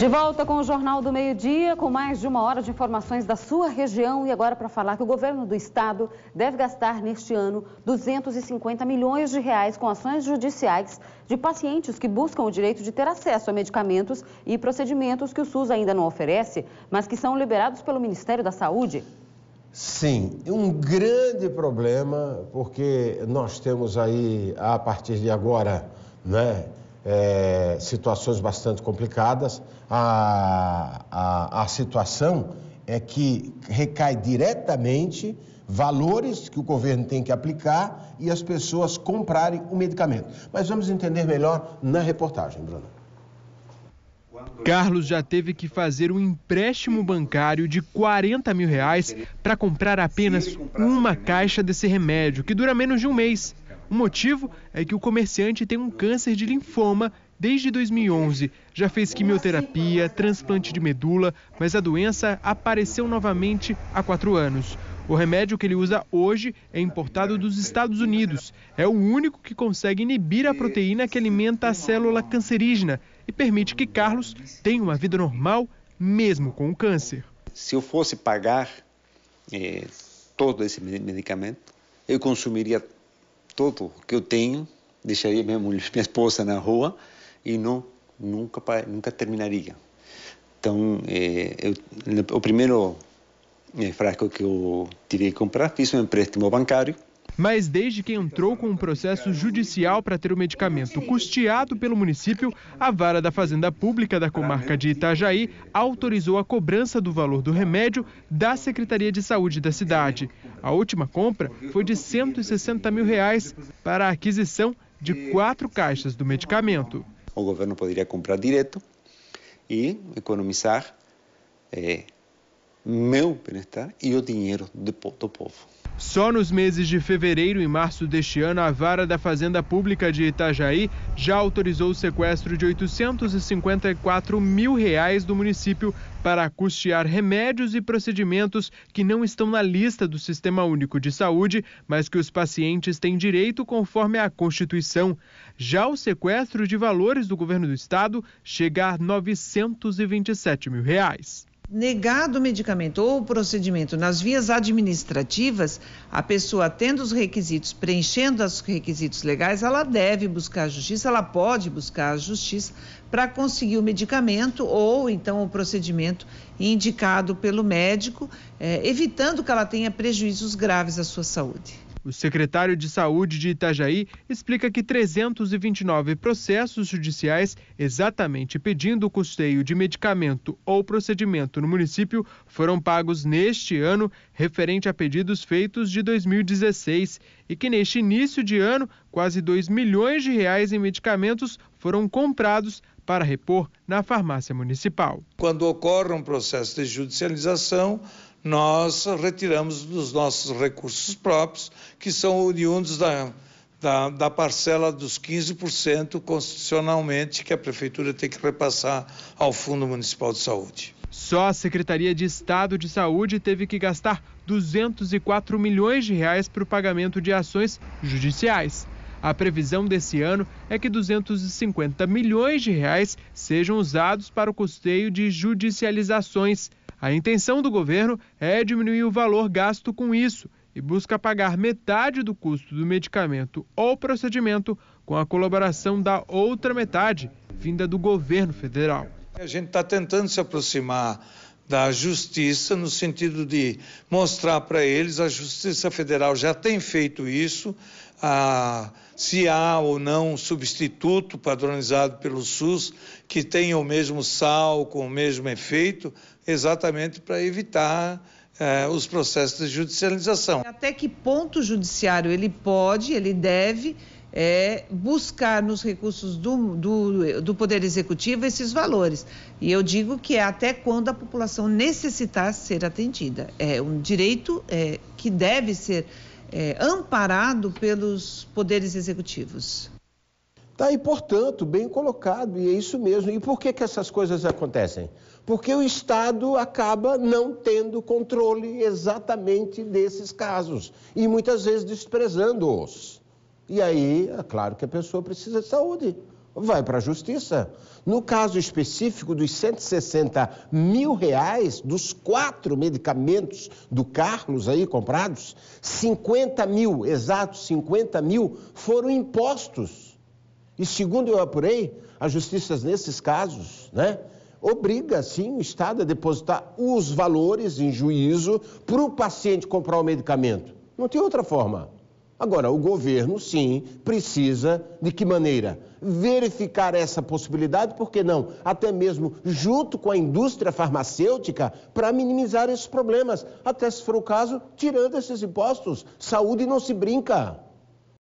De volta com o Jornal do Meio-Dia, com mais de uma hora de informações da sua região. E agora para falar que o governo do estado deve gastar neste ano 250 milhões de reais com ações judiciais de pacientes que buscam o direito de ter acesso a medicamentos e procedimentos que o SUS ainda não oferece, mas que são liberados pelo Ministério da Saúde. Sim, é um grande problema, porque nós temos aí, a partir de agora, né? é, situações bastante complicadas. A, a, a situação é que recai diretamente valores que o governo tem que aplicar e as pessoas comprarem o medicamento. Mas vamos entender melhor na reportagem, Bruno. Carlos já teve que fazer um empréstimo bancário de 40 mil reais para comprar apenas uma caixa desse remédio, que dura menos de um mês. O motivo é que o comerciante tem um câncer de linfoma desde 2011. Já fez quimioterapia, transplante de medula, mas a doença apareceu novamente há quatro anos. O remédio que ele usa hoje é importado dos Estados Unidos. É o único que consegue inibir a proteína que alimenta a célula cancerígena e permite que Carlos tenha uma vida normal, mesmo com o câncer. Se eu fosse pagar eh, todo esse medicamento, eu consumiria tudo que eu tenho, deixaria minha, minha esposa na rua e não nunca nunca terminaria. Então, eh, eu, o primeiro eh, frasco que eu tive que comprar, fiz um empréstimo bancário mas desde que entrou com um processo judicial para ter o medicamento custeado pelo município, a vara da Fazenda Pública da comarca de Itajaí autorizou a cobrança do valor do remédio da Secretaria de Saúde da cidade. A última compra foi de 160 mil reais para a aquisição de quatro caixas do medicamento. O governo poderia comprar direto e economizar é, meu bem-estar e o dinheiro do povo. Só nos meses de fevereiro e março deste ano, a vara da Fazenda Pública de Itajaí já autorizou o sequestro de 854 mil reais do município para custear remédios e procedimentos que não estão na lista do Sistema Único de Saúde, mas que os pacientes têm direito conforme a Constituição. Já o sequestro de valores do governo do estado chega a 927 mil reais negado o medicamento ou o procedimento nas vias administrativas, a pessoa tendo os requisitos, preenchendo os requisitos legais, ela deve buscar a justiça, ela pode buscar a justiça para conseguir o medicamento ou então o procedimento indicado pelo médico, eh, evitando que ela tenha prejuízos graves à sua saúde. O secretário de Saúde de Itajaí explica que 329 processos judiciais, exatamente pedindo o custeio de medicamento ou procedimento no município, foram pagos neste ano, referente a pedidos feitos de 2016, e que neste início de ano, quase 2 milhões de reais em medicamentos foram comprados para repor na farmácia municipal. Quando ocorre um processo de judicialização, nós retiramos dos nossos recursos próprios, que são oriundos da, da, da parcela dos 15% constitucionalmente que a Prefeitura tem que repassar ao Fundo Municipal de Saúde. Só a Secretaria de Estado de Saúde teve que gastar 204 milhões de reais para o pagamento de ações judiciais. A previsão desse ano é que 250 milhões de reais sejam usados para o custeio de judicializações. A intenção do governo é diminuir o valor gasto com isso e busca pagar metade do custo do medicamento ou procedimento com a colaboração da outra metade, vinda do governo federal. A gente está tentando se aproximar da justiça, no sentido de mostrar para eles, a Justiça Federal já tem feito isso, a, se há ou não um substituto padronizado pelo SUS que tenha o mesmo sal, com o mesmo efeito, exatamente para evitar eh, os processos de judicialização. Até que ponto o judiciário ele pode, ele deve é buscar nos recursos do, do, do, Poder Executivo esses valores. E eu digo que é até quando a população necessitar ser atendida. É um direito é, que deve ser é, amparado pelos poderes executivos. Tá aí, portanto, bem colocado, e é isso mesmo. E por que, que essas coisas acontecem? Porque o Estado acaba não tendo controle exatamente desses casos e muitas vezes desprezando-os. E aí, é claro que a pessoa precisa de saúde. Vai para a justiça. No caso específico dos 160 mil reais, dos quatro medicamentos do Carlos aí comprados, 50 mil, exatos 50 mil, foram impostos. E segundo eu apurei, a justiça nesses casos, né? obriga, sim, o Estado a depositar os valores em juízo para o paciente comprar o medicamento. Não tem outra forma. Agora, o governo, sim, precisa, de que maneira? Verificar essa possibilidade, por que não? Até mesmo junto com a indústria farmacêutica, para minimizar esses problemas. Até se for o caso, tirando esses impostos. Saúde não se brinca.